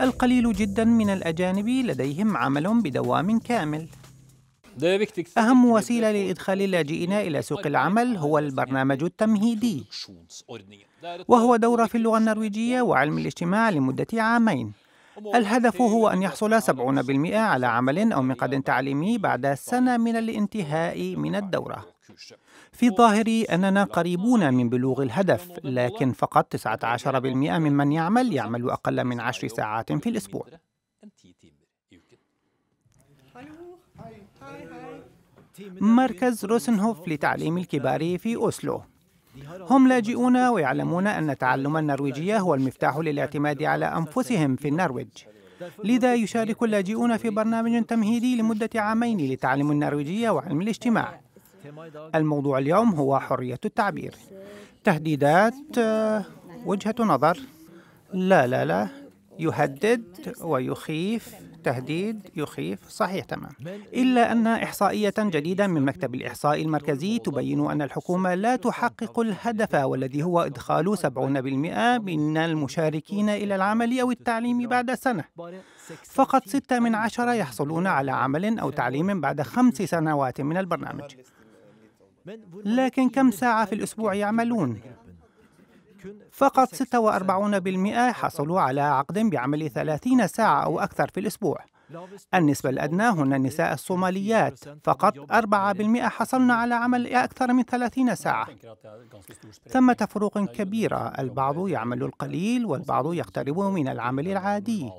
القليل جدا من الأجانب لديهم عمل بدوام كامل أهم وسيلة لإدخال اللاجئين إلى سوق طيب، العمل طيب، هو طيب، البرنامج التمهيدي وهو دورة في اللغة النرويجية وعلم الاجتماع لمدة عامين الهدف هو أن يحصل 70% على عمل أو مقعد تعليمي بعد سنة من الانتهاء من الدورة في الظاهر أننا قريبون من بلوغ الهدف لكن فقط 19% ممن يعمل يعمل أقل من 10 ساعات في الأسبوع مركز روسنهوف لتعليم الكبار في أوسلو هم لاجئون ويعلمون أن تعلم النرويجية هو المفتاح للاعتماد على أنفسهم في النرويج لذا يشارك اللاجئون في برنامج تمهيدي لمدة عامين لتعلم النرويجية وعلم الاجتماع الموضوع اليوم هو حرية التعبير تهديدات وجهة نظر لا لا لا يهدد ويخيف تهديد يخيف صحيح تمام إيه؟ إلا أن إحصائية جديدة من مكتب الإحصاء المركزي تبين أن الحكومة لا تحقق الهدف والذي هو إدخال 70% من المشاركين إلى العمل أو التعليم بعد سنة فقط ستة من عشرة يحصلون على عمل أو تعليم بعد خمس سنوات من البرنامج لكن كم ساعة في الأسبوع يعملون؟ فقط 46% حصلوا على عقد بعمل 30 ساعة أو أكثر في الأسبوع النسبة الأدنى هن النساء الصوماليات فقط 4% حصلن على عمل أكثر من 30 ساعة ثمة فروق كبيرة البعض يعمل القليل والبعض يقترب من العمل العادي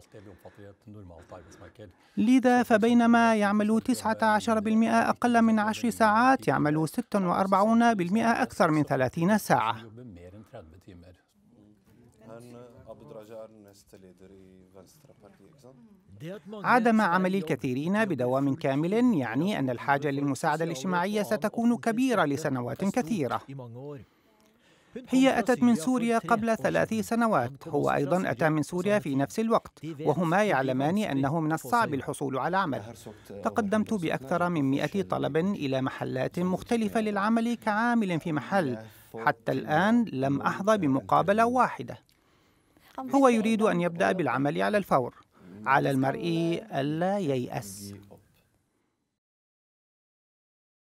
لذا فبينما يعمل 19% أقل من 10 ساعات يعمل 46% أكثر من 30 ساعة 30 timer. عدم عمل الكثيرين بدوام كامل يعني أن الحاجة للمساعدة الاجتماعية ستكون كبيرة لسنوات كثيرة. هي أتت من سوريا قبل ثلاث سنوات هو أيضا أتى من سوريا في نفس الوقت وهما يعلمان أنه من الصعب الحصول على عمل تقدمت بأكثر من مئة طلب إلى محلات مختلفة للعمل كعامل في محل حتى الآن لم أحظى بمقابلة واحدة هو يريد أن يبدأ بالعمل على الفور على المرء ألا ييأس